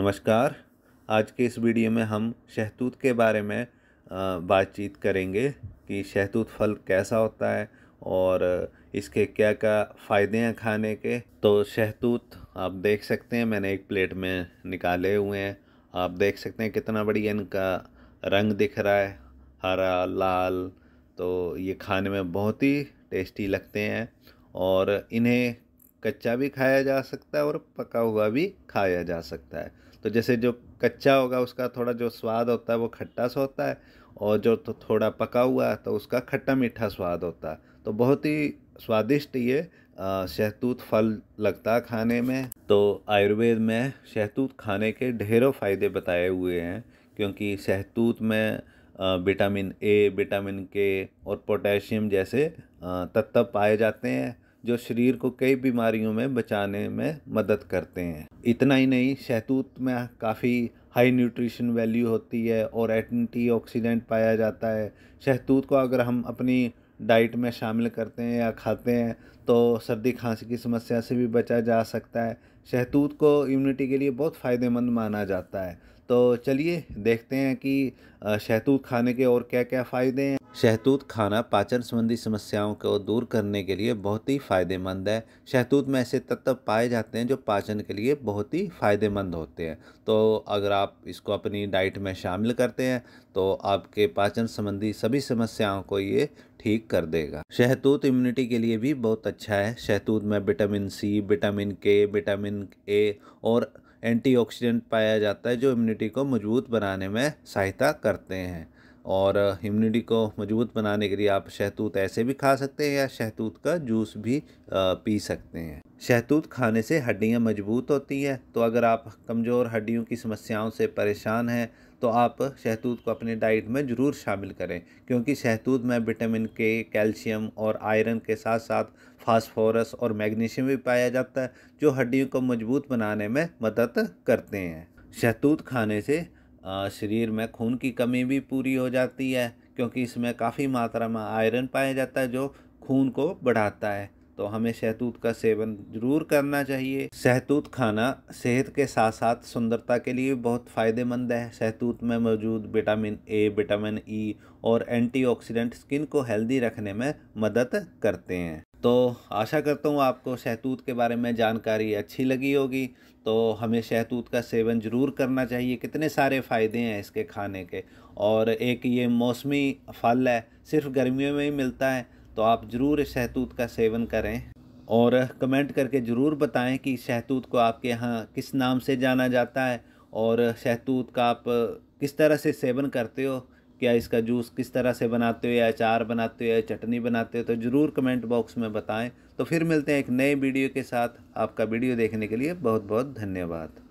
नमस्कार आज के इस वीडियो में हम शहतूत के बारे में बातचीत करेंगे कि शहतूत फल कैसा होता है और इसके क्या क्या फ़ायदे हैं खाने के तो शहतूत आप देख सकते हैं मैंने एक प्लेट में निकाले हुए हैं आप देख सकते हैं कितना बढ़िया इनका रंग दिख रहा है हरा लाल तो ये खाने में बहुत ही टेस्टी लगते हैं और इन्हें कच्चा भी खाया जा सकता है और पका हुआ भी खाया जा सकता है तो जैसे जो कच्चा होगा उसका थोड़ा जो स्वाद होता है वो खट्टा सा होता है और जो तो थोड़ा पका हुआ है तो उसका खट्टा मीठा स्वाद होता है तो बहुत ही स्वादिष्ट ये शहतूत फल लगता है खाने में तो आयुर्वेद में शहतूत खाने के ढेरों फ़ायदे बताए हुए हैं क्योंकि शहतूत में विटामिन ए विटामिन के और पोटेशियम जैसे तत्व पाए जाते हैं जो शरीर को कई बीमारियों में बचाने में मदद करते हैं इतना ही नहीं शहतूत में काफ़ी हाई न्यूट्रिशन वैल्यू होती है और एंटी ऑक्सीडेंट पाया जाता है शहतूत को अगर हम अपनी डाइट में शामिल करते हैं या खाते हैं तो सर्दी खांसी की समस्या से भी बचा जा सकता है शहतूत को इम्यूनिटी के लिए बहुत फ़ायदेमंद माना जाता है तो चलिए देखते हैं कि शहतूत खाने के और क्या क्या फ़ायदे हैं शहतूत खाना पाचन संबंधी समस्याओं को दूर करने के लिए बहुत ही फ़ायदेमंद है शहतूत में ऐसे तत्व पाए जाते हैं जो पाचन के लिए बहुत ही फ़ायदेमंद होते हैं तो अगर आप इसको अपनी डाइट में शामिल करते हैं तो आपके पाचन संबंधी सभी समस्याओं को ये ठीक कर देगा शहतूत इम्यूनिटी के लिए भी बहुत अच्छा है शहतूत में vitamin C vitamin K vitamin A और एंटीऑक्सीडेंट पाया जाता है जो इम्यूनिटी को मजबूत बनाने में सहायता करते हैं और इम्यूनिटी को मजबूत बनाने के लिए आप शहतूत ऐसे भी खा सकते हैं या शहतूत का जूस भी पी सकते हैं शहतूत खाने से हड्डियां मजबूत होती हैं तो अगर आप कमज़ोर हड्डियों की समस्याओं से परेशान हैं तो आप शहतूत को अपने डाइट में ज़रूर शामिल करें क्योंकि शहतूत में विटामिन के कैल्शियम और आयरन के साथ साथ फास्फोरस और मैग्नीशियम भी पाया जाता है जो हड्डियों को मजबूत बनाने में मदद करते हैं शहतूत खाने से शरीर में खून की कमी भी पूरी हो जाती है क्योंकि इसमें काफ़ी मात्रा में आयरन पाया जाता है जो खून को बढ़ाता है तो हमें शहतूत का सेवन जरूर करना चाहिए शहतूत खाना सेहत के साथ साथ सुंदरता के लिए बहुत फ़ायदेमंद है शहतूत में मौजूद विटामिन ए विटामिन ई और एंटीऑक्सीडेंट स्किन को हेल्दी रखने में मदद करते हैं तो आशा करता हूँ आपको शहतूत के बारे में जानकारी अच्छी लगी होगी तो हमें शहतूत का सेवन ज़रूर करना चाहिए कितने सारे फ़ायदे हैं इसके खाने के और एक ये मौसमी फल है सिर्फ गर्मियों में ही मिलता है तो आप ज़रूर शहतूत का सेवन करें और कमेंट करके ज़रूर बताएं कि शहतूत को आपके यहाँ किस नाम से जाना जाता है और शहतूत का आप किस तरह से सेवन करते हो क्या इसका जूस किस तरह से बनाते हो या अचार बनाते हो या चटनी बनाते हो तो ज़रूर कमेंट बॉक्स में बताएं तो फिर मिलते हैं एक नए वीडियो के साथ आपका वीडियो देखने के लिए बहुत बहुत धन्यवाद